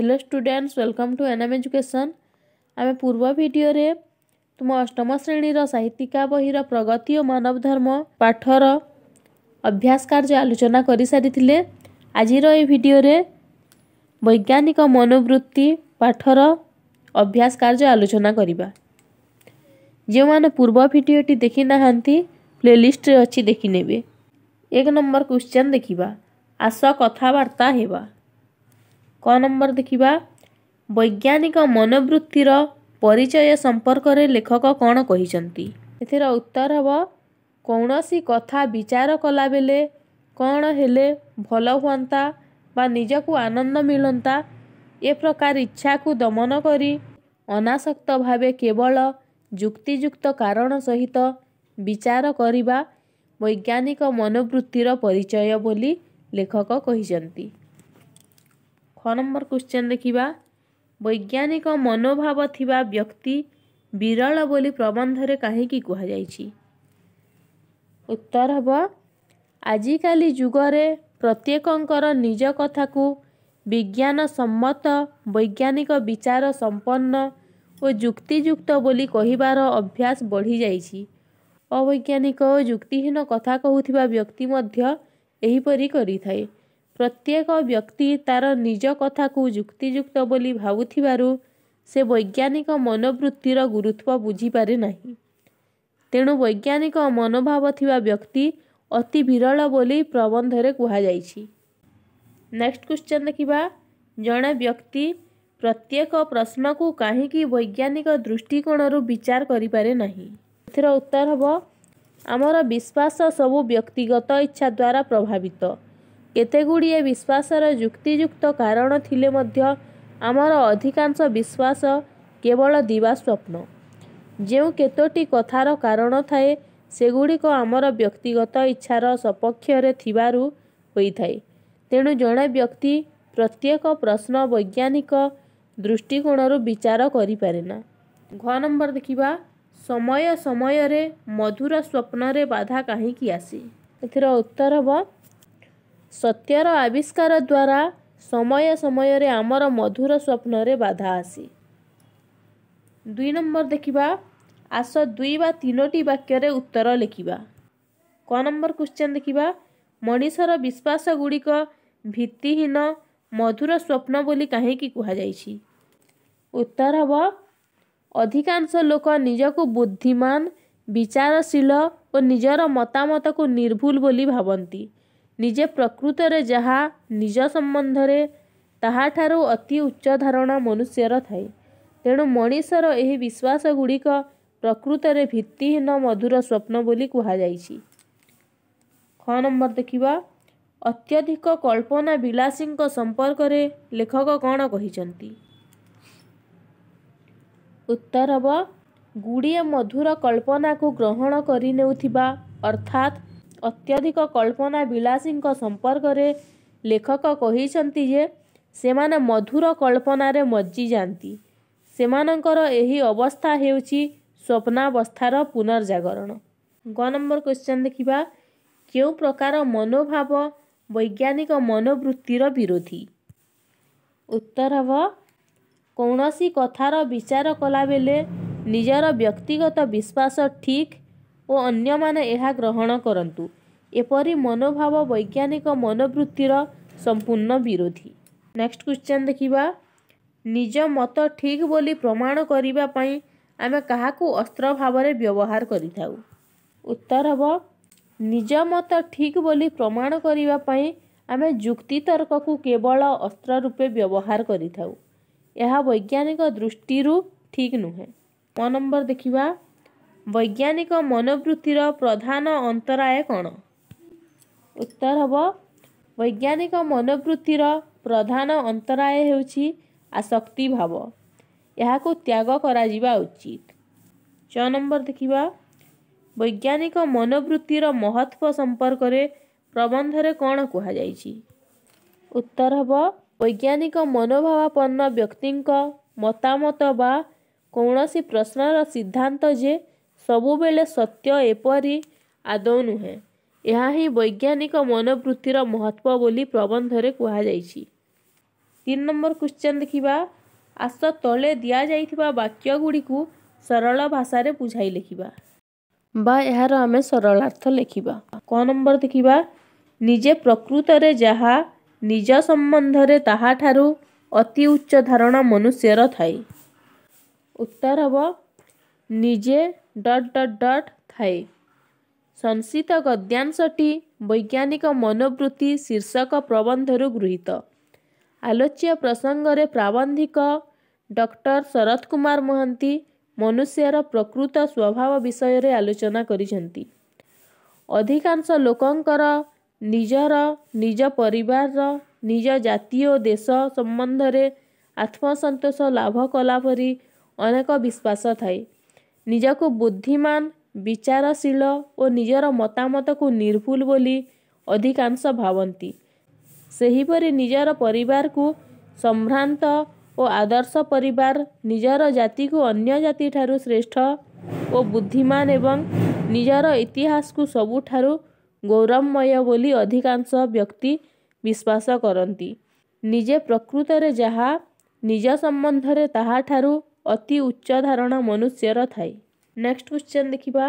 Hello students welcome to N M education ଆମେ ପୂର୍ବ ଭିଡ଼ିଓରେ ତୁମ ଅଷ୍ଟମ ଶ୍ରେଣୀର ସାହିତ୍ୟିକା ବହିର ପ୍ରଗତି ଓ ମାନବ ଧର୍ମ ପାଠର ଅଭ୍ୟାସ କାର୍ଯ୍ୟ ଆଲୋଚନା କରିସାରିଥିଲେ ଆଜିର ଏହି ଭିଡ଼ିଓରେ ବୈଜ୍ଞାନିକ ମନୋବୃତ୍ତି ପାଠର ଅଭ୍ୟାସ କାର୍ଯ୍ୟ ଆଲୋଚନା କରିବା ଯେଉଁମାନେ ପୂର୍ବ ଭିଡ଼ିଓଟି ଦେଖିନାହାନ୍ତି ପ୍ଲେଲିଷ୍ଟରେ ଅଛି ଦେଖିନେବେ ଏକ ନମ୍ବର କ୍ୱେଶ୍ଚନ୍ ଦେଖିବା ଆସ କଥାବାର୍ତ୍ତା ହେବା କ ନମ୍ବର ଦେଖିବା ବୈଜ୍ଞାନିକ ମନୋବୃତ୍ତିର ପରିଚୟ ସମ୍ପର୍କରେ ଲେଖକ କ'ଣ କହିଛନ୍ତି ଏଥିର ଉତ୍ତର ହେବ କୌଣସି କଥା ବିଚାର କଲାବେଳେ କ'ଣ ହେଲେ ଭଲ ହୁଅନ୍ତା ବା ନିଜକୁ ଆନନ୍ଦ ମିଳନ୍ତା ଏ ପ୍ରକାର ଇଚ୍ଛାକୁ ଦମନ କରି ଅନାସକ୍ତ ଭାବେ କେବଳ ଯୁକ୍ତିଯୁକ୍ତ କାରଣ ସହିତ ବିଚାର କରିବା ବୈଜ୍ଞାନିକ ମନୋବୃତ୍ତିର ପରିଚୟ ବୋଲି ଲେଖକ କହିଛନ୍ତି ଛଅ ନମ୍ବର କୋଶ୍ଚିନ୍ ଦେଖିବା ବୈଜ୍ଞାନିକ ମନୋଭାବ ଥିବା ବ୍ୟକ୍ତି ବିରଳ ବୋଲି ପ୍ରବନ୍ଧରେ କାହିଁକି କୁହାଯାଇଛି ଉତ୍ତର ହେବ ଆଜିକାଲି ଯୁଗରେ ପ୍ରତ୍ୟେକଙ୍କର ନିଜ କଥାକୁ ବିଜ୍ଞାନ ସମ୍ମତ ବୈଜ୍ଞାନିକ ବିଚାର ସମ୍ପନ୍ନ ଓ ଯୁକ୍ତିଯୁକ୍ତ ବୋଲି କହିବାର ଅଭ୍ୟାସ ବଢ଼ିଯାଇଛି ଅବୈଜ୍ଞାନିକ ଓ ଯୁକ୍ତିହୀନ କଥା କହୁଥିବା ବ୍ୟକ୍ତି ମଧ୍ୟ ଏହିପରି କରିଥାଏ ପ୍ରତ୍ୟେକ ବ୍ୟକ୍ତି ତାର ନିଜ କଥାକୁ ଯୁକ୍ତିଯୁକ୍ତ ବୋଲି ଭାବୁଥିବାରୁ ସେ ବୈଜ୍ଞାନିକ ମନୋବୃତ୍ତିର ଗୁରୁତ୍ୱ ବୁଝିପାରେ ନାହିଁ ତେଣୁ ବୈଜ୍ଞାନିକ ମନୋଭାବ ଥିବା ବ୍ୟକ୍ତି ଅତି ବିରଳ ବୋଲି ପ୍ରବନ୍ଧରେ କୁହାଯାଇଛି ନେକ୍ସଟ କ୍ୱେଶ୍ଚନ୍ ଦେଖିବା ଜଣେ ବ୍ୟକ୍ତି ପ୍ରତ୍ୟେକ ପ୍ରଶ୍ନକୁ କାହିଁକି ବୈଜ୍ଞାନିକ ଦୃଷ୍ଟିକୋଣରୁ ବିଚାର କରିପାରେ ନାହିଁ ଏଥିର ଉତ୍ତର ହେବ ଆମର ବିଶ୍ୱାସ ସବୁ ବ୍ୟକ୍ତିଗତ ଇଚ୍ଛା ଦ୍ୱାରା ପ୍ରଭାବିତ କେତେଗୁଡ଼ିଏ ବିଶ୍ୱାସର ଯୁକ୍ତିଯୁକ୍ତ କାରଣ ଥିଲେ ମଧ୍ୟ ଆମର ଅଧିକାଂଶ ବିଶ୍ୱାସ କେବଳ ଦିବା ସ୍ୱପ୍ନ ଯେଉଁ କେତୋଟି କଥାର କାରଣ ଥାଏ ସେଗୁଡ଼ିକ ଆମର ବ୍ୟକ୍ତିଗତ ଇଚ୍ଛାର ସପକ୍ଷରେ ଥିବାରୁ ହୋଇଥାଏ ତେଣୁ ଜଣେ ବ୍ୟକ୍ତି ପ୍ରତ୍ୟେକ ପ୍ରଶ୍ନ ବୈଜ୍ଞାନିକ ଦୃଷ୍ଟିକୋଣରୁ ବିଚାର କରିପାରେନା ଘ ନମ୍ବର ଦେଖିବା ସମୟ ସମୟରେ ମଧୁର ସ୍ୱପ୍ନରେ ବାଧା କାହିଁକି ଆସି ଏଥିର ଉତ୍ତର ହେବ ସତ୍ୟର ଆବିଷ୍କାର ଦ୍ୱାରା ସମୟ ସମୟରେ ଆମର ମଧୁର ସ୍ୱପ୍ନରେ ବାଧା ଆସି ଦୁଇ ନମ୍ବର ଦେଖିବା ଆସ ଦୁଇ ବା ତିନୋଟି ବାକ୍ୟରେ ଉତ୍ତର ଲେଖିବା କ ନମ୍ବର କ୍ୱେଶ୍ଚିନ୍ ଦେଖିବା ମଣିଷର ବିଶ୍ୱାସ ଗୁଡ଼ିକ ଭିତ୍ତିହୀନ ମଧୁର ସ୍ୱପ୍ନ ବୋଲି କାହିଁକି କୁହାଯାଇଛି ଉତ୍ତର ହେବ ଅଧିକାଂଶ ଲୋକ ନିଜକୁ ବୁଦ୍ଧିମାନ ବିଚାରଶୀଳ ଓ ନିଜର ମତାମତକୁ ନିର୍ଭୁଲ ବୋଲି ଭାବନ୍ତି ନିଜେ ପ୍ରକୃତରେ ଯାହା ନିଜ ସମ୍ବନ୍ଧରେ ତାହାଠାରୁ ଅତି ଉଚ୍ଚ ଧାରଣା ମନୁଷ୍ୟର ଥାଏ ତେଣୁ ମଣିଷର ଏହି ବିଶ୍ୱାସ ଗୁଡ଼ିକ ପ୍ରକୃତରେ ଭିତ୍ତିହୀନ ମଧୁର ସ୍ୱପ୍ନ ବୋଲି କୁହାଯାଇଛି ଖ ନମ୍ବର ଦେଖିବା ଅତ୍ୟଧିକ କଳ୍ପନା ବିଳାସୀଙ୍କ ସମ୍ପର୍କରେ ଲେଖକ କ'ଣ କହିଛନ୍ତି ଉତ୍ତର ହେବ ଗୁଡ଼ିଏ ମଧୁର କଳ୍ପନାକୁ ଗ୍ରହଣ କରିନେଉଥିବା ଅର୍ଥାତ୍ ଅତ୍ୟଧିକ କଳ୍ପନା ବିଳାସୀଙ୍କ ସମ୍ପର୍କରେ ଲେଖକ କହିଛନ୍ତି ଯେ ସେମାନେ ମଧୁର କଳ୍ପନାରେ ମଜିଯାଆନ୍ତି ସେମାନଙ୍କର ଏହି ଅବସ୍ଥା ହେଉଛି ସ୍ୱପ୍ନାବସ୍ଥାର ପୁନର୍ଜାଗରଣ ଗ ନମ୍ବର କ୍ୱେଶ୍ଚନ୍ ଦେଖିବା କେଉଁ ପ୍ରକାର ମନୋଭାବ ବୈଜ୍ଞାନିକ ମନୋବୃତ୍ତିର ବିରୋଧୀ ଉତ୍ତର ହେବ କୌଣସି କଥାର ବିଚାର କଲାବେଳେ ନିଜର ବ୍ୟକ୍ତିଗତ ବିଶ୍ୱାସ ଠିକ୍ ଓ ଅନ୍ୟମାନେ ଏହା ଗ୍ରହଣ କରନ୍ତୁ ଏପରି ମନୋଭାବ ବୈଜ୍ଞାନିକ ମନୋବୃତ୍ତିର ସମ୍ପୂର୍ଣ୍ଣ ବିରୋଧୀ ନେକ୍ସଟ କ୍ୱେଶ୍ଚନ୍ ଦେଖିବା ନିଜ ମତ ଠିକ୍ ବୋଲି ପ୍ରମାଣ କରିବା ପାଇଁ ଆମେ କାହାକୁ ଅସ୍ତ୍ର ଭାବରେ ବ୍ୟବହାର କରିଥାଉ ଉତ୍ତର ହେବ ନିଜ ମତ ଠିକ୍ ବୋଲି ପ୍ରମାଣ କରିବା ପାଇଁ ଆମେ ଯୁକ୍ତିତର୍କକୁ କେବଳ ଅସ୍ତ୍ର ରୂପେ ବ୍ୟବହାର କରିଥାଉ ଏହା ବୈଜ୍ଞାନିକ ଦୃଷ୍ଟିରୁ ଠିକ୍ ନୁହେଁ ନମ୍ବର ଦେଖିବା ବୈଜ୍ଞାନିକ ମନୋବୃତ୍ତିର ପ୍ରଧାନ ଅନ୍ତରାୟ କ'ଣ ଉତ୍ତର ହେବ ବୈଜ୍ଞାନିକ ମନୋବୃତ୍ତିର ପ୍ରଧାନ ଅନ୍ତରାୟ ହେଉଛି ଆସକ୍ତି ଭାବ ଏହାକୁ ତ୍ୟାଗ କରାଯିବା ଉଚିତ ଛଅ ନମ୍ବର ଦେଖିବା ବୈଜ୍ଞାନିକ ମନୋବୃତ୍ତିର ମହତ୍ଵ ସମ୍ପର୍କରେ ପ୍ରବନ୍ଧରେ କ'ଣ କୁହାଯାଇଛି ଉତ୍ତର ହେବ ବୈଜ୍ଞାନିକ ମନୋଭାବାପନ୍ନ ବ୍ୟକ୍ତିଙ୍କ ମତାମତ ବା କୌଣସି ପ୍ରଶ୍ନର ସିଦ୍ଧାନ୍ତ ଯେ ସବୁବେଳେ ସତ୍ୟ ଏପରି ଆଦୌ ନୁହେଁ ଏହା ହିଁ ବୈଜ୍ଞାନିକ ମନୋବୃତ୍ତିର ମହତ୍ଵ ବୋଲି ପ୍ରବନ୍ଧରେ କୁହାଯାଇଛି ତିନି ନମ୍ବର କ୍ୱେଶ୍ଚନ୍ ଦେଖିବା ଆସ ତଳେ ଦିଆଯାଇଥିବା ବାକ୍ୟଗୁଡ଼ିକୁ ସରଳ ଭାଷାରେ ବୁଝାଇ ଲେଖିବା ବା ଏହାର ଆମେ ସରଳାର୍ଥ ଲେଖିବା କ ନମ୍ବର ଦେଖିବା ନିଜେ ପ୍ରକୃତରେ ଯାହା ନିଜ ସମ୍ବନ୍ଧରେ ତାହାଠାରୁ ଅତି ଉଚ୍ଚ ଧାରଣା ମନୁଷ୍ୟର ଥାଏ ଉତ୍ତର ହେବ ନିଜେ डट डट डट थाय संसित गद्यांशटी वैज्ञानिक मनोवृत्ति शीर्षक प्रबन्धहरू गृहित आलोच्य प्रसङ्गले प्राबंधिक डक्टर शरत कुमार महान्त मनुष्यर प्रकृत स्वभाव विषयले आलोचना गरि अधिकांश निजर निज परार निज जाति देश सम्बन्धले आत्मसन्तोष लाभ कलापरि अनेक विश्वास थाए ନିଜକୁ ବୁଦ୍ଧିମାନ ବିଚାରଶୀଳ ଓ ନିଜର ମତାମତକୁ ନିର୍ଭୁଲ ବୋଲି ଅଧିକାଂଶ ଭାବନ୍ତି। ସେହିପରି ନିଜର ପରିବାରକୁ ସମ୍ଭ୍ରାନ୍ତ ଓ ଆଦର୍ଶ ପରିବାର ନିଜର ଜାତିକୁ ଅନ୍ୟ ଜାତି ଠାରୁ ଶ୍ରେଷ୍ଠ ଓ ବୁଦ୍ଧିମାନ ଏବଂ ନିଜର ଇତିହାସକୁ ସବୁଠାରୁ ଗୌରବମୟ ବୋଲି ଅଧିକାଂଶ ବ୍ୟକ୍ତି ବିଶ୍ୱାସ କରନ୍ତି। ନିଜେ ପ୍ରକୃତରେ ଯାହା, ନିଜ ସମ୍ବନ୍ଧରେ ତାହାଠାରୁ ଅତି ଉଚ୍ଚ ଧାରଣ ମନୁଷ୍ୟର ଥାଏ ନେକ୍ସଟ କ୍ୱେଶ୍ଚନ୍ ଦେଖିବା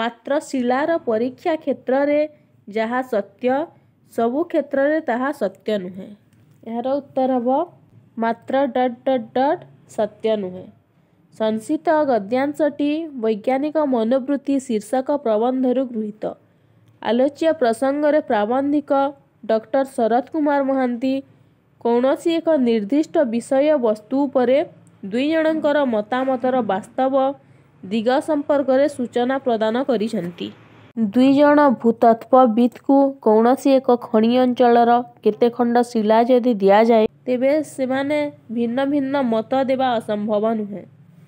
ମାତ୍ର ଶିଳାର ପରୀକ୍ଷା କ୍ଷେତ୍ରରେ ଯାହା ସତ୍ୟ ସବୁ କ୍ଷେତ୍ରରେ ତାହା ସତ୍ୟ ନୁହେଁ ଏହାର ଉତ୍ତର ହେବ ମାତ୍ର ଡଟ୍ ଡଟ୍ ଡଟ୍ ସତ୍ୟ ନୁହେଁ ସଂସିତ ଗଦ୍ୟାଂଶଟି ବୈଜ୍ଞାନିକ ମନୋବୃତ୍ତି ଶୀର୍ଷକ ପ୍ରବନ୍ଧରୁ ଗୃହୀତ ଆଲୋଚ୍ୟ ପ୍ରସଙ୍ଗରେ ପ୍ରାବନ୍ଧିକ ଡକ୍ଟର ଶରତ କୁମାର ମହାନ୍ତି କୌଣସି ଏକ ନିର୍ଦ୍ଦିଷ୍ଟ ବିଷୟବସ୍ତୁ ଉପରେ ଦୁଇ ଜଣଙ୍କର ମତାମତର ବାସ୍ତବ ଦିଗ ସମ୍ପର୍କରେ ସୂଚନା ପ୍ରଦାନ କରିଛନ୍ତି ଦୁଇଜଣ ଭୂତତ୍ତ୍ୱବିତ୍କୁ କୌଣସି ଏକ ଖଣି ଅଞ୍ଚଳର କେତେ ଖଣ୍ଡ ଶିଳା ଯଦି ଦିଆଯାଏ ତେବେ ସେମାନେ ଭିନ୍ନ ଭିନ୍ନ ମତ ଦେବା ଅସମ୍ଭବ ନୁହେଁ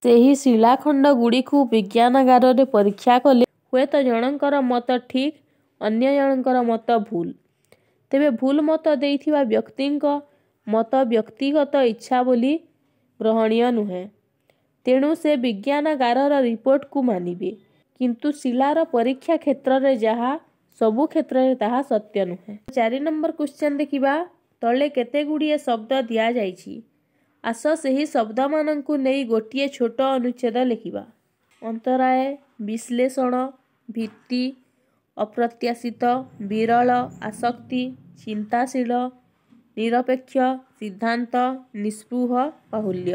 ସେହି ଶିଳାଖଣ୍ଡ ଗୁଡ଼ିକୁ ବିଜ୍ଞାନାଗାରରେ ପରୀକ୍ଷା କଲେ ହୁଏତ ଜଣଙ୍କର ମତ ଠିକ୍ ଅନ୍ୟ ଜଣଙ୍କର ମତ ଭୁଲ ତେବେ ଭୁଲ ମତ ଦେଇଥିବା ବ୍ୟକ୍ତିଙ୍କ ମତ ବ୍ୟକ୍ତିଗତ ଇଚ୍ଛା ବୋଲି ଗ୍ରହଣୀୟ ନୁହେଁ ତେଣୁ ସେ ବିଜ୍ଞାନଗାରର ରିପୋର୍ଟକୁ ମାନିବେ କିନ୍ତୁ ଶିଳାର ପରୀକ୍ଷା କ୍ଷେତ୍ରରେ ଯାହା ସବୁ କ୍ଷେତ୍ରରେ ତାହା ସତ୍ୟ ନୁହେଁ ଚାରି ନମ୍ବର କ୍ୱେଶ୍ଚନ୍ ଦେଖିବା ତଳେ କେତେ ଗୁଡ଼ିଏ ଶବ୍ଦ ଦିଆଯାଇଛି ଆସ ସେହି ଶବ୍ଦମାନଙ୍କୁ ନେଇ ଗୋଟିଏ ଛୋଟ ଅନୁଚ୍ଛେଦ ଲେଖିବା ଅନ୍ତରାୟ ବିଶ୍ଳେଷଣ ଭିତ୍ତି ଅପ୍ରତ୍ୟାଶିତ ବିରଳ ଆସକ୍ତି ଚିନ୍ତାଶୀଳ ନିରପେକ୍ଷ ସିଦ୍ଧାନ୍ତ ନିଷ୍ପୃହ ବାହୁଲ୍ୟ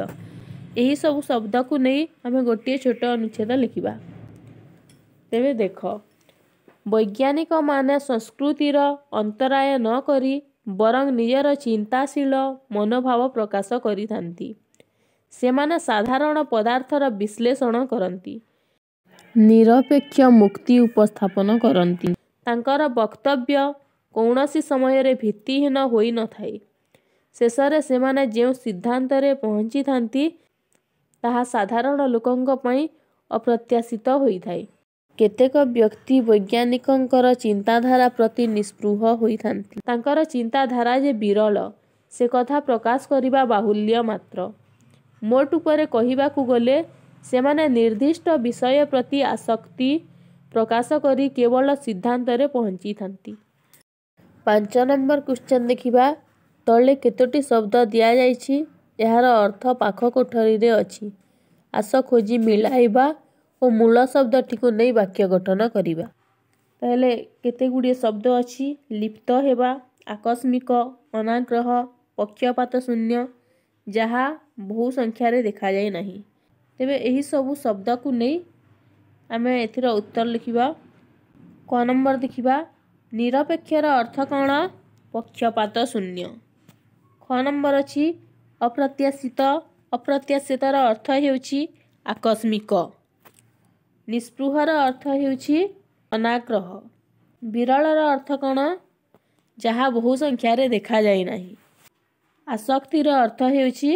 ଏହିସବୁ ଶବ୍ଦକୁ ନେଇ ଆମେ ଗୋଟିଏ ଛୋଟ ଅନୁଚ୍ଛେଦ ଲେଖିବା ତେବେ ଦେଖ ବୈଜ୍ଞାନିକମାନେ ସଂସ୍କୃତିର ଅନ୍ତରାୟ ନ କରି ବରଂ ନିଜର ଚିନ୍ତାଶୀଳ ମନୋଭାବ ପ୍ରକାଶ କରିଥାନ୍ତି ସେମାନେ ସାଧାରଣ ପଦାର୍ଥର ବିଶ୍ଳେଷଣ କରନ୍ତି ନିରପେକ୍ଷ ମୁକ୍ତି ଉପସ୍ଥାପନ କରନ୍ତି ତାଙ୍କର ବକ୍ତବ୍ୟ କୌଣସି ସମୟରେ ଭିତ୍ତିହୀନ ହୋଇନଥାଏ ଶେଷରେ ସେମାନେ ଯେଉଁ ସିଦ୍ଧାନ୍ତରେ ପହଞ୍ଚିଥାନ୍ତି ତାହା ସାଧାରଣ ଲୋକଙ୍କ ପାଇଁ ଅପ୍ରତ୍ୟାଶିତ ହୋଇଥାଏ କେତେକ ବ୍ୟକ୍ତି ବୈଜ୍ଞାନିକଙ୍କର ଚିନ୍ତାଧାରା ପ୍ରତି ନିସ୍ପୃହ ହୋଇଥାନ୍ତି ତାଙ୍କର ଚିନ୍ତାଧାରା ଯେ ବିରଳ ସେ କଥା ପ୍ରକାଶ କରିବା ବାହୁଲ୍ୟ ମାତ୍ର ମୋଟ ଉପରେ କହିବାକୁ ଗଲେ ସେମାନେ ନିର୍ଦ୍ଦିଷ୍ଟ ବିଷୟ ପ୍ରତି ଆସକ୍ତି ପ୍ରକାଶ କରି କେବଳ ସିଦ୍ଧାନ୍ତରେ ପହଞ୍ଚିଥାନ୍ତି ପାଞ୍ଚ ନମ୍ବର କ୍ୱେଶ୍ଚନ୍ ଦେଖିବା ତଳେ କେତୋଟି ଶବ୍ଦ ଦିଆଯାଇଛି ଏହାର ଅର୍ଥ ପାଖ କୋଠରୀରେ ଅଛି ଆସ ଖୋଜି ମିଳାଇବା ଓ ମୂଳ ଶବ୍ଦଟିକୁ ନେଇ ବାକ୍ୟ ଗଠନ କରିବା ତାହେଲେ କେତେ ଗୁଡ଼ିଏ ଶବ୍ଦ ଅଛି ଲିପ୍ତ ହେବା ଆକସ୍ମିକ ଅନାଗ୍ରହ ପକ୍ଷପାତ ଶୂନ୍ୟ ଯାହା ବହୁ ସଂଖ୍ୟାରେ ଦେଖାଯାଏ ନାହିଁ ତେବେ ଏହିସବୁ ଶବ୍ଦକୁ ନେଇ ଆମେ ଏଥିର ଉତ୍ତର ଲେଖିବା କ ନମ୍ବର ଦେଖିବା ନିରପେକ୍ଷର ଅର୍ଥ କ'ଣ ପକ୍ଷପାତ ଶୂନ୍ୟ ଖ ନମ୍ବର ଅଛି ଅପ୍ରତ୍ୟାଶିତ ଅପ୍ରତ୍ୟାଶିତର ଅର୍ଥ ହେଉଛି ଆକସ୍ମିକ ନିସ୍ପୃହର ଅର୍ଥ ହେଉଛି ଅନାଗ୍ରହ ବିରଳର ଅର୍ଥ କ'ଣ ଯାହା ବହୁ ସଂଖ୍ୟାରେ ଦେଖାଯାଇ ନାହିଁ ଆସକ୍ତିର ଅର୍ଥ ହେଉଛି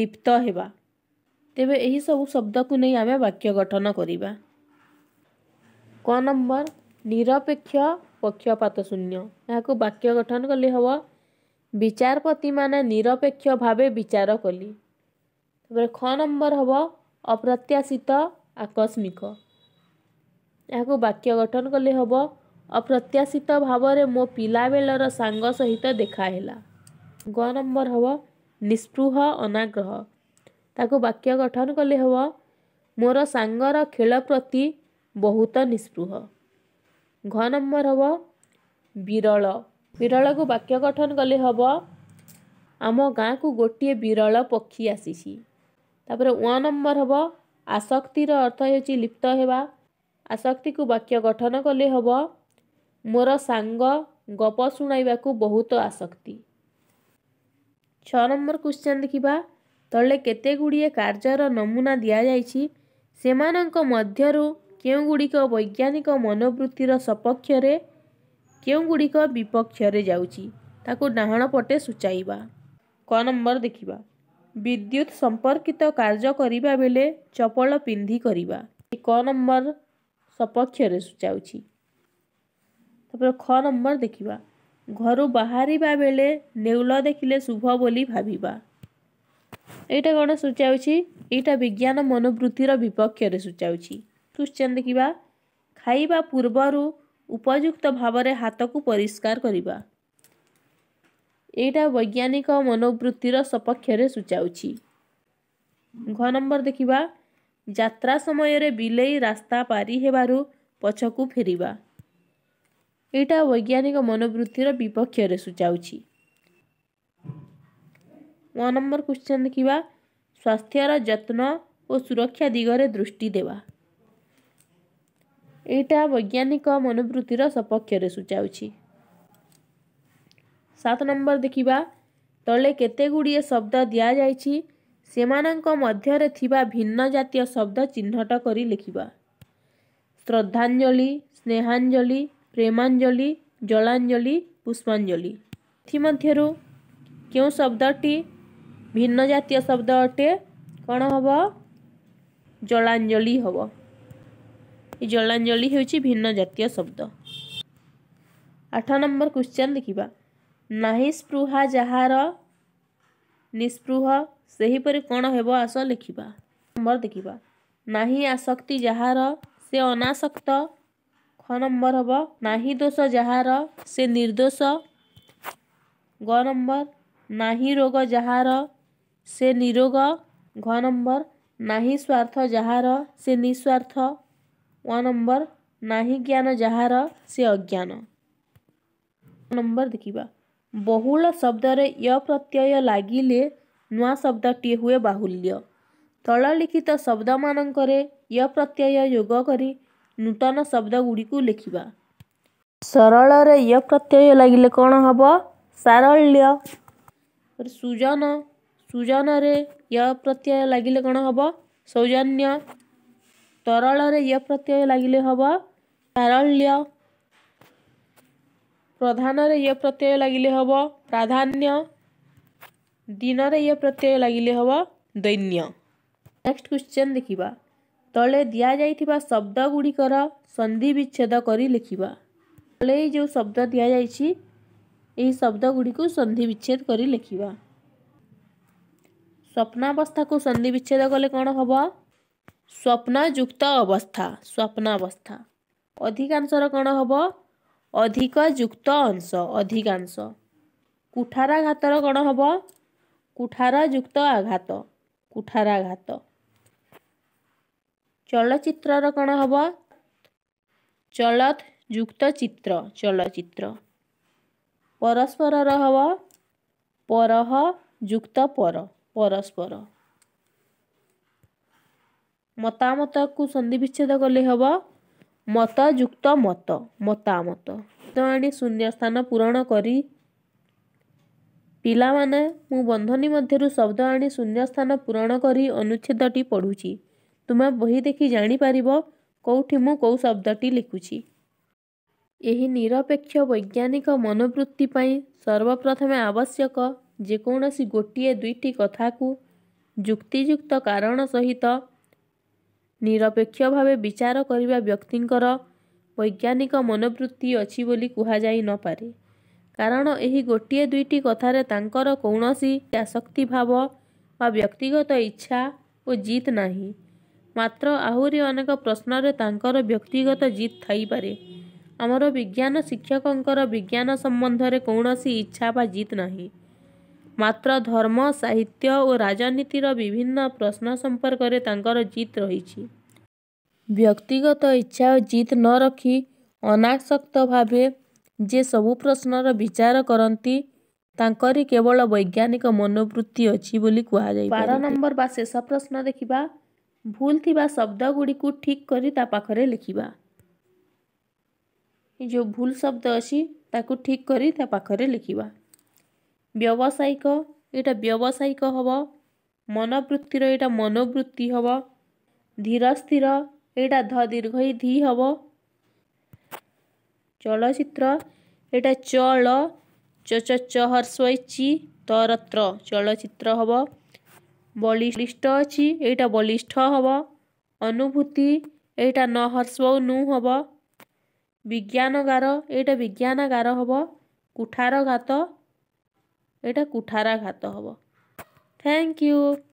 ଲିପ୍ତ ହେବା ତେବେ ଏହିସବୁ ଶବ୍ଦକୁ ନେଇ ଆମେ ବାକ୍ୟ ଗଠନ କରିବା କ ନମ୍ବର निरपेक्ष पक्षपात शून्य यहाँको वाक्य गठन कले हिचारपति निरपेक्ष भावे विचार कले त ख नम्बर हे अप्रत्याशित आकस्मिक यहाँको वाक्य गठन कले हप्रत्याशित भावर म पा बेला साङ सहित ग नम्बर हे निष्पृह अनाग्रह ताको वाक्य गठन कले हो साङ खेल प्रति बहुत निस्पृह ଘ ନମ୍ବର ହେବ ବିରଳ ବିରଳକୁ ବାକ୍ୟ ଗଠନ କଲେ ହେବ ଆମ ଗାଁକୁ ଗୋଟିଏ ବିରଳ ପକ୍ଷୀ ଆସିଛି ତାପରେ ଉ ନମ୍ବର ହେବ ଆସକ୍ତିର ଅର୍ଥ ହେଉଛି ଲିପ୍ତ ହେବା ଆସକ୍ତିକୁ ବାକ୍ୟ ଗଠନ କଲେ ହେବ ମୋର ସାଙ୍ଗ ଗପ ଶୁଣାଇବାକୁ ବହୁତ ଆସକ୍ତି ଛଅ ନମ୍ବର କ୍ୱେଶ୍ଚନ୍ ଦେଖିବା ତଳେ କେତେ ଗୁଡ଼ିଏ କାର୍ଯ୍ୟର ନମୁନା ଦିଆଯାଇଛି ସେମାନଙ୍କ ମଧ୍ୟରୁ କେଉଁଗୁଡ଼ିକ ବୈଜ୍ଞାନିକ ମନୋବୃତ୍ତିର ସପକ୍ଷରେ କେଉଁଗୁଡ଼ିକ ବିପକ୍ଷରେ ଯାଉଛି ତାକୁ ଡାହାଣ ପଟେ ସୂଚାଇବା କ ନମ୍ବର ଦେଖିବା ବିଦ୍ୟୁତ ସମ୍ପର୍କିତ କାର୍ଯ୍ୟ କରିବା ବେଳେ ଚପଳ ପିନ୍ଧି କରିବା କ ନମ୍ବର ସପକ୍ଷରେ ସୂଚାଉଛି ତାପରେ ଖ ନମ୍ବର ଦେଖିବା ଘରୁ ବାହାରିବା ବେଳେ ନେଉଲ ଦେଖିଲେ ଶୁଭ ବୋଲି ଭାବିବା ଏଇଟା କ'ଣ ସୂଚାଉଛି ଏଇଟା ବିଜ୍ଞାନ ମନୋବୃତ୍ତିର ବିପକ୍ଷରେ ସୂଚାଉଛି କ୍ୱେଶ୍ଚନ୍ ଦେଖିବା ଖାଇବା ପୂର୍ବରୁ ଉପଯୁକ୍ତ ଭାବରେ ହାତକୁ ପରିଷ୍କାର କରିବା ଏଇଟା ବୈଜ୍ଞାନିକ ମନୋବୃତ୍ତିର ସପକ୍ଷରେ ସୂଚାଉଛି ଘ ନମ୍ବର ଦେଖିବା ଯାତ୍ରା ସମୟରେ ବିଲେଇ ରାସ୍ତା ପାରି ହେବାରୁ ପଛକୁ ଫେରିବା ଏଇଟା ବୈଜ୍ଞାନିକ ମନୋବୃତ୍ତିର ବିପକ୍ଷରେ ସୂଚାଉଛି ୱାନ୍ ନମ୍ବର କ୍ୱେଶ୍ଚନ୍ ଦେଖିବା ସ୍ୱାସ୍ଥ୍ୟର ଯତ୍ନ ଓ ସୁରକ୍ଷା ଦିଗରେ ଦୃଷ୍ଟି ଦେବା ଏଇଟା ବୈଜ୍ଞାନିକ ମନୋବୃତ୍ତିର ସପକ୍ଷରେ ସୂଚାଉଛି ସାତ ନମ୍ବର ଦେଖିବା ତଳେ କେତେ ଗୁଡ଼ିଏ ଶବ୍ଦ ଦିଆଯାଇଛି ସେମାନଙ୍କ ମଧ୍ୟରେ ଥିବା ଭିନ୍ନ ଜାତୀୟ ଶବ୍ଦ ଚିହ୍ନଟ କରି ଲେଖିବା ଶ୍ରଦ୍ଧାଞ୍ଜଳି ସ୍ନେହାଞ୍ଜଳି ପ୍ରେମାଞ୍ଜଳି ଜଳାଞ୍ଜଳି ପୁଷ୍ପାଞ୍ଜଳି ଏଥିମଧ୍ୟରୁ କେଉଁ ଶବ୍ଦଟି ଭିନ୍ନ ଜାତୀୟ ଶବ୍ଦ ଅଟେ କ'ଣ ହେବ ଜଳାଞ୍ଜଳି ହେବ जलांजलि भिन्न जातीय शब्द आठ नंबर क्वेश्चन देखा नाही स्पृहा जार निस्पृह से हीपर कौन हो लिखा नंबर देखा नाही आसक्ति जार से अनासक्त ख नंबर हम नाही दोष जार से निर्दोष ग नंबर नाही रोग जार से निरोग घ नंबर नाही स्वार्थ जार से निस्वार्थ ନମ୍ବର ନାହିଁ ଜ୍ଞାନ ଯାହାର ସେ ଅଜ୍ଞାନ ନମ୍ବର ଦେଖିବା ବହୁଳ ଶବ୍ଦରେ ୟ ପ୍ରତ୍ୟୟ ଲାଗିଲେ ନୂଆ ଶବ୍ଦଟିଏ ହୁଏ ବାହୁଲ୍ୟ ତଳଲିଖିତ ଶବ୍ଦମାନଙ୍କରେ ୟ ପ୍ରତ୍ୟୟ ଯୋଗ କରି ନୂତନ ଶବ୍ଦଗୁଡ଼ିକୁ ଲେଖିବା ସରଳରେ ୟ ପ୍ରତ୍ୟୟ ଲାଗିଲେ କ'ଣ ହେବ ସାରଳ୍ୟ ସୁଜନ ସୁଜନରେ ୟ ପ୍ରତ୍ୟୟ ଲାଗିଲେ କ'ଣ ହେବ ସୌଜନ୍ୟ ତରଳରେ ୟ ପ୍ରତ୍ୟୟ ଲାଗିଲେ ହେବ ତାରଳ୍ୟ ପ୍ରଧାନରେ ୟ ପ୍ରତ୍ୟୟ ଲାଗିଲେ ହେବ ପ୍ରାଧାନ୍ୟ ଦିନରେ ୟ ପ୍ରତ୍ୟୟ ଲାଗିଲେ ହେବ ଦୈନ୍ୟ ନେକ୍ସଟ କ୍ୱେଶ୍ଚନ୍ ଦେଖିବା ତଳେ ଦିଆଯାଇଥିବା ଶବ୍ଦ ଗୁଡ଼ିକର ସନ୍ଧି ବିଚ୍ଛେଦ କରି ଲେଖିବା ତଳେ ଯେଉଁ ଶବ୍ଦ ଦିଆଯାଇଛି ଏହି ଶବ୍ଦ ଗୁଡ଼ିକୁ ସନ୍ଧି ବିଚ୍ଛେଦ କରି ଲେଖିବା ସ୍ୱପ୍ନାବସ୍ଥାକୁ ସନ୍ଧି ବିଚ୍ଛେଦ କଲେ କ'ଣ ହେବ ସ୍ୱପ୍ନଯୁକ୍ତ ଅବସ୍ଥା ସ୍ୱପ୍ନାବସ୍ଥା ଅଧିକାଂଶର କ'ଣ ହେବ ଅଧିକ ଯୁକ୍ତ ଅଂଶ ଅଧିକାଂଶ କୁଠାରାଘାତର କ'ଣ ହେବ କୁଠାରାଯୁକ୍ତ ଆଘାତ କୁଠାରାଘାତ ଚଳଚ୍ଚିତ୍ରର କ'ଣ ହେବ ଚଳତ୍ ଯୁକ୍ତ ଚିତ୍ର ଚଳଚ୍ଚିତ୍ର ପରସ୍ପରର ହେବ ପରହ ଯୁକ୍ତ ପର ପରସ୍ପର ମତାମତକୁ ସନ୍ଧି ବିଚ୍ଛେଦ କଲେ ହେବ ମତଯୁକ୍ତ ମତ ମତାମତ ତ ଆଣି ଶୂନ୍ୟ ସ୍ଥାନ ପୂରଣ କରି ପିଲାମାନେ ମୁଁ ବନ୍ଧନୀ ମଧ୍ୟରୁ ଶବ୍ଦ ଆଣି ଶୂନ୍ୟ ସ୍ଥାନ ପୂରଣ କରି ଅନୁଚ୍ଛେଦଟି ପଢ଼ୁଛି ତୁମେ ବହି ଦେଖି ଜାଣିପାରିବ କେଉଁଠି ମୁଁ କେଉଁ ଶବ୍ଦଟି ଲେଖୁଛି ଏହି ନିରପେକ୍ଷ ବୈଜ୍ଞାନିକ ମନୋବୃତ୍ତି ପାଇଁ ସର୍ବପ୍ରଥମେ ଆବଶ୍ୟକ ଯେକୌଣସି ଗୋଟିଏ ଦୁଇଟି କଥାକୁ ଯୁକ୍ତିଯୁକ୍ତ କାରଣ ସହିତ ନିରପେକ୍ଷ ଭାବେ ବିଚାର କରିବା ବ୍ୟକ୍ତିଙ୍କର ବୈଜ୍ଞାନିକ ମନୋବୃତ୍ତି ଅଛି ବୋଲି କୁହାଯାଇ ନପାରେ କାରଣ ଏହି ଗୋଟିଏ ଦୁଇଟି କଥାରେ ତାଙ୍କର କୌଣସି ଆସକ୍ତି ଭାବ ବା ବ୍ୟକ୍ତିଗତ ଇଚ୍ଛା ଓ ଜିତ୍ ନାହିଁ ମାତ୍ର ଆହୁରି ଅନେକ ପ୍ରଶ୍ନରେ ତାଙ୍କର ବ୍ୟକ୍ତିଗତ ଜିତ୍ ଥାଇପାରେ ଆମର ବିଜ୍ଞାନ ଶିକ୍ଷକଙ୍କର ବିଜ୍ଞାନ ସମ୍ବନ୍ଧରେ କୌଣସି ଇଚ୍ଛା ବା ଜିତ୍ ନାହିଁ ମାତ୍ର ଧର୍ମ ସାହିତ୍ୟ ଓ ରାଜନୀତିର ବିଭିନ୍ନ ପ୍ରଶ୍ନ ସମ୍ପର୍କରେ ତାଙ୍କର ଜିତ୍ ରହିଛି ବ୍ୟକ୍ତିଗତ ଇଚ୍ଛା ଓ ଜିତ୍ ନ ରଖି ଅନାସକ୍ତ ଭାବେ ଯେ ସବୁ ପ୍ରଶ୍ନର ବିଚାର କରନ୍ତି ତାଙ୍କରି କେବଳ ବୈଜ୍ଞାନିକ ମନୋବୃତ୍ତି ଅଛି ବୋଲି କୁହାଯାଏ ବାର ନମ୍ବର ବା ଶେଷ ପ୍ରଶ୍ନ ଦେଖିବା ଭୁଲ ଥିବା ଶବ୍ଦଗୁଡ଼ିକୁ ଠିକ୍ କରି ତା ପାଖରେ ଲେଖିବା ଯେଉଁ ଭୁଲ ଶବ୍ଦ ଅଛି ତାକୁ ଠିକ୍ କରି ତା ପାଖରେ ଲେଖିବା ବ୍ୟବସାୟିକ ଏଇଟା ବ୍ୟବସାୟିକ ହେବ ମନବୃତ୍ତିର ଏଇଟା ମନୋବୃତ୍ତି ହେବ ଧୀର ସ୍ଥିର ଏଇଟା ଧ ଦୀର୍ଘଇ ଧି ହେବ ଚଳଚ୍ଚିତ୍ର ଏଇଟା ଚଳ ଚଚ ଚ ହର୍ଷଇଚି ତରତ୍ର ଚଳଚ୍ଚିତ୍ର ହେବ ବଳିଷ୍ଠ ଅଛି ଏଇଟା ବଳିଷ୍ଠ ହେବ ଅନୁଭୂତି ଏଇଟା ନ ହର୍ଷ ନୁ ହେବ ବିଜ୍ଞାନଗାର ଏଇଟା ବିଜ୍ଞାନଗାର ହେବ କୁଠାର ଘାତ यहाँ कुठाराघात हे थैंक यू